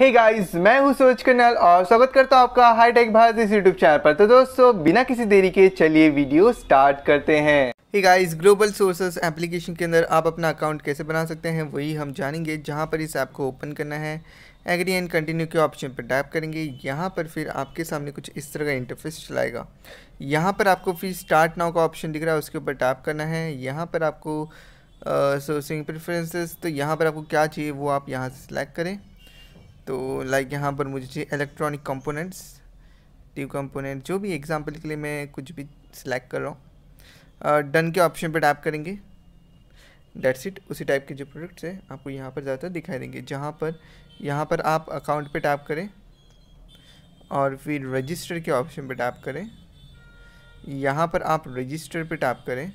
hey guys मैं हूं सूरज colonel और स्वागत करता हूं आपका हाईटेक भारत इस यूट्यूब चैनल पर तो दोस्तों बिना किसी देरी के चलिए वीडियो स्टार्ट करते हैं hey guys Global Sources application के अंदर आप अपना अकाउंट कैसे बना सकते हैं वही हम जानेंगे जहां पर इस ऐप को ओपन करना है एग्री एंड कंटिन्यू के ऑप्शन पर टैप करेंगे यहाँ पर फिर आपके सामने कुछ इस तरह का इंटरफेस चलाएगा यहाँ पर आपको फिर स्टार्ट नाउ का ऑप्शन दिख रहा है उसके ऊपर टैप करना है यहाँ पर आपको सोर्सिंग प्रेफरेंसेस तो यहाँ पर आपको क्या चाहिए वो आप यहाँ से सिलेक्ट करें तो लाइक यहाँ पर मुझे चाहिए इलेक्ट्रॉनिक कंपोनेंट्स ट्यूब कंपोनेंट जो भी एग्जांपल के लिए मैं कुछ भी सिलेक्ट कर रहा हूँ डन uh, के ऑप्शन पर टैप करेंगे डेट्स इट उसी टाइप के जो प्रोडक्ट्स हैं आपको यहाँ पर ज़्यादातर दिखाई देंगे जहाँ पर यहाँ पर आप अकाउंट पे टैप करें और फिर रजिस्टर के ऑप्शन पे टैप करें यहाँ पर आप रजिस्टर पे टैप करें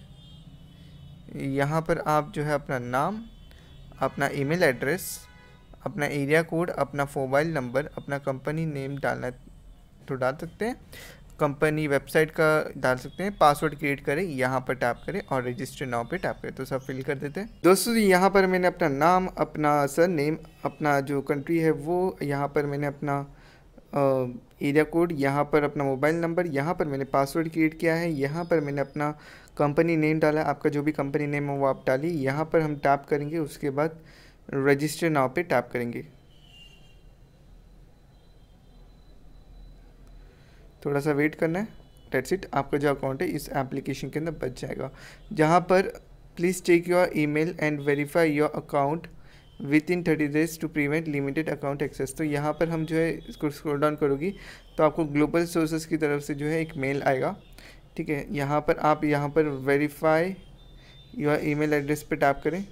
यहाँ पर आप जो है अपना नाम अपना ईमेल एड्रेस अपना एरिया कोड अपना मोबाइल नंबर अपना कंपनी नेम डालना तो डाल सकते हैं कंपनी वेबसाइट का डाल सकते हैं पासवर्ड क्रिएट करें यहाँ पर टैप करें और रजिस्टर नाव पे टैप करें तो सब फिल कर देते हैं दोस्तों यहाँ पर मैंने अपना नाम अपना सर नेम अपना जो कंट्री है वो यहाँ पर मैंने अपना एरिया कोड यहाँ पर अपना मोबाइल नंबर यहाँ पर मैंने पासवर्ड क्रिएट किया है यहाँ पर मैंने अपना कंपनी नेम डाला आपका जो भी कंपनी नेम है वो आप डालिए यहाँ पर हम टैप करेंगे उसके बाद रजिस्टर नाव पे टैप करेंगे थोड़ा सा वेट करना है डेट्स इट आपका जो अकाउंट है इस एप्लीकेशन के अंदर बच जाएगा जहाँ पर please check your email and verify your account within thirty days to prevent limited account access तो यहाँ पर हम जो है इसको स्क्रोल डाउन करोगी तो आपको ग्लोबल सोर्सेज की तरफ से जो है एक मेल आएगा ठीक है यहाँ पर आप यहाँ पर वेरीफाई योर मेल एड्रेस पर टैप करें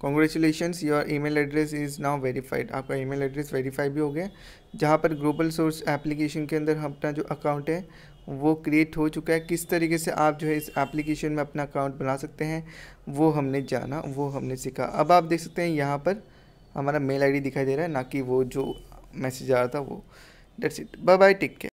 congratulation your email address is now verified आपका ईमेल एड्रेस वेरीफाई भी हो गया जहाँ पर ग्लोबल सोर्स एप्लीकेशन के अंदर अपना जो अकाउंट है वो क्रिएट हो चुका है किस तरीके से आप जो है इस एप्लीकेशन में अपना अकाउंट बना सकते हैं वो हमने जाना वो हमने सीखा अब आप देख सकते हैं यहाँ पर हमारा मेल डी दिखाई दे रहा है ना कि वो जो मैसेज आ रहा था वो that's it bye bye take care